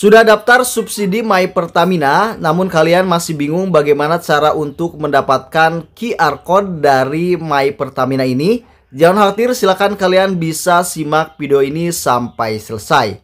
Sudah daftar subsidi My Pertamina, namun kalian masih bingung bagaimana cara untuk mendapatkan QR Code dari My Pertamina ini? Jangan khawatir, silakan kalian bisa simak video ini sampai selesai.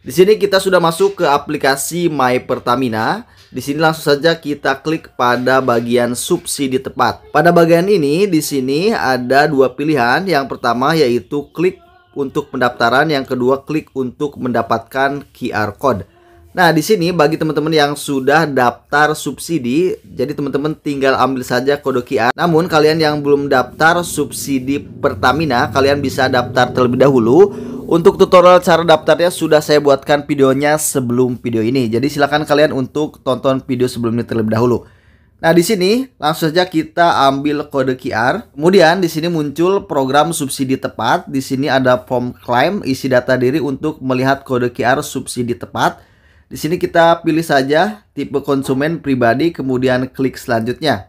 Di sini kita sudah masuk ke aplikasi My Pertamina. Di sini langsung saja kita klik pada bagian subsidi tepat. Pada bagian ini di sini ada dua pilihan. Yang pertama yaitu klik untuk pendaftaran, yang kedua klik untuk mendapatkan QR code. Nah, di sini bagi teman-teman yang sudah daftar subsidi, jadi teman-teman tinggal ambil saja kode QR. Namun kalian yang belum daftar subsidi Pertamina, kalian bisa daftar terlebih dahulu. Untuk tutorial cara daftarnya sudah saya buatkan videonya sebelum video ini. Jadi silakan kalian untuk tonton video sebelumnya terlebih dahulu. Nah, di sini langsung saja kita ambil kode QR. Kemudian di sini muncul program subsidi tepat. Di sini ada form klaim isi data diri untuk melihat kode QR subsidi tepat. Di sini kita pilih saja tipe konsumen pribadi kemudian klik selanjutnya.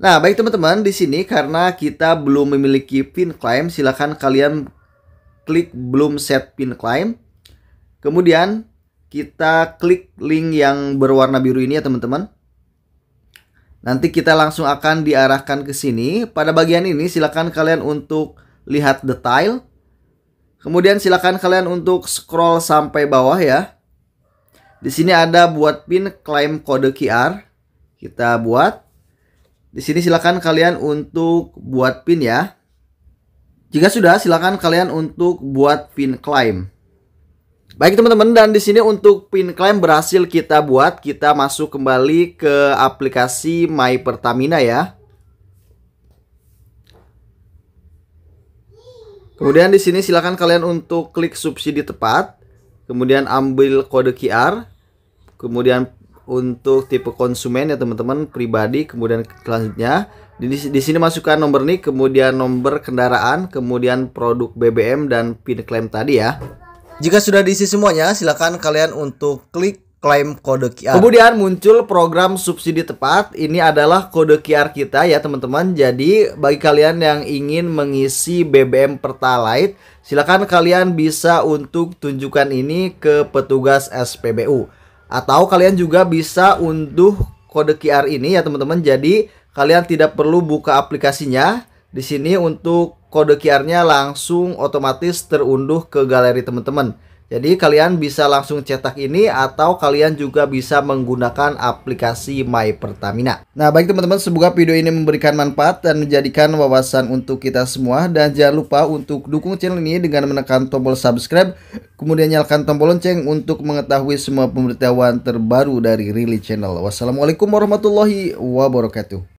Nah, baik teman-teman, di sini karena kita belum memiliki pin claim, silakan kalian klik belum set pin claim. Kemudian kita klik link yang berwarna biru ini ya, teman-teman. Nanti kita langsung akan diarahkan ke sini. Pada bagian ini silakan kalian untuk lihat detail. Kemudian silakan kalian untuk scroll sampai bawah ya. Di sini ada buat pin claim kode QR. Kita buat. Di sini silakan kalian untuk buat pin ya. Jika sudah, silakan kalian untuk buat pin claim. Baik teman-teman, dan di sini untuk pin claim berhasil kita buat, kita masuk kembali ke aplikasi My Pertamina ya. Kemudian di sini silakan kalian untuk klik subsidi tepat, kemudian ambil kode QR, Kemudian untuk tipe konsumen ya teman-teman pribadi kemudian selanjutnya di, di sini masukkan nomor nih kemudian nomor kendaraan kemudian produk BBM dan pin klaim tadi ya jika sudah diisi semuanya silahkan kalian untuk klik klaim kode QR kemudian muncul program subsidi tepat ini adalah kode QR kita ya teman-teman jadi bagi kalian yang ingin mengisi BBM Pertalite silahkan kalian bisa untuk tunjukkan ini ke petugas SPBU atau kalian juga bisa unduh kode QR ini ya teman-teman. Jadi kalian tidak perlu buka aplikasinya. Di sini untuk kode QR-nya langsung otomatis terunduh ke galeri teman-teman. Jadi kalian bisa langsung cetak ini atau kalian juga bisa menggunakan aplikasi My Pertamina. Nah baik teman-teman semoga video ini memberikan manfaat dan menjadikan wawasan untuk kita semua. Dan jangan lupa untuk dukung channel ini dengan menekan tombol subscribe. Kemudian nyalakan tombol lonceng untuk mengetahui semua pemberitahuan terbaru dari Rili Channel. Wassalamualaikum warahmatullahi wabarakatuh.